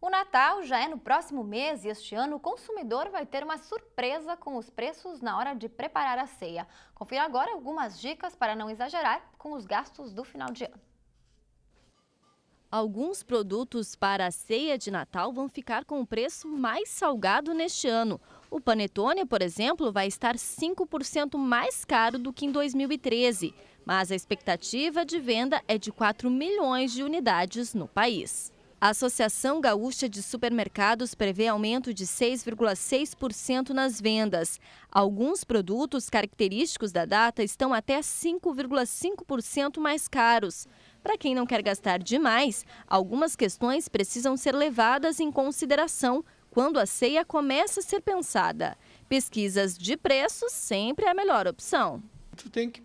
O Natal já é no próximo mês e este ano o consumidor vai ter uma surpresa com os preços na hora de preparar a ceia. Confira agora algumas dicas para não exagerar com os gastos do final de ano. Alguns produtos para a ceia de Natal vão ficar com o preço mais salgado neste ano. O panetone, por exemplo, vai estar 5% mais caro do que em 2013, mas a expectativa de venda é de 4 milhões de unidades no país. A Associação Gaúcha de Supermercados prevê aumento de 6,6% nas vendas. Alguns produtos característicos da data estão até 5,5% mais caros. Para quem não quer gastar demais, algumas questões precisam ser levadas em consideração quando a ceia começa a ser pensada. Pesquisas de preços sempre é a melhor opção. Tu tem que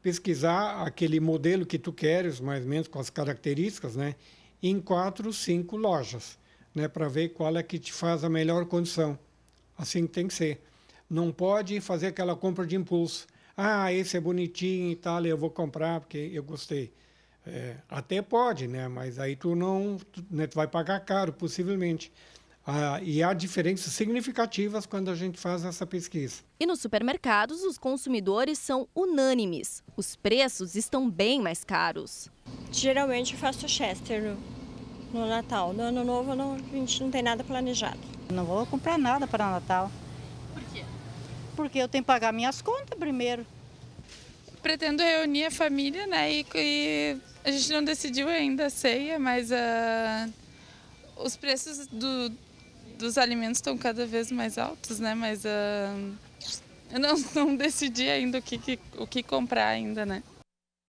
pesquisar aquele modelo que tu queres, mais ou menos com as características, né? em quatro, cinco lojas, né, para ver qual é que te faz a melhor condição. Assim tem que ser. Não pode fazer aquela compra de impulso. Ah, esse é bonitinho e tal, eu vou comprar porque eu gostei. É, até pode, né? Mas aí tu não, tu, né, tu vai pagar caro, possivelmente. Ah, e há diferenças significativas quando a gente faz essa pesquisa. E nos supermercados, os consumidores são unânimes. Os preços estão bem mais caros. Geralmente eu faço Chester no, Natal. No Ano Novo não, a gente não tem nada planejado. Não vou comprar nada para o Natal. Por quê? Porque eu tenho que pagar minhas contas primeiro. Pretendo reunir a família, né? E, e a gente não decidiu ainda a ceia, mas Uh os preços do, dos alimentos estão cada vez mais altos, né? Mas uh, eu não, não decidi ainda o que, o que comprar ainda, né?